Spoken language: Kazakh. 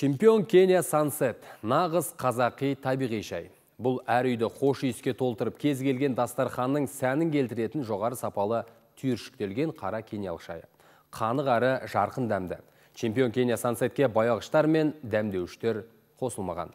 Чемпион Кения Сансет нағыз қазақи табиғи шай. Бұл әр үйді қош иіске толтырып кезгелген келген дастарханның сәнін келтіретін жоғары сапалы түйіршіктелген қара кениялық шайы. Қаны қары жарқын дәмді. Чемпион Кения Сансетке баяғыштар мен дәмдеуіштер қосылмаған.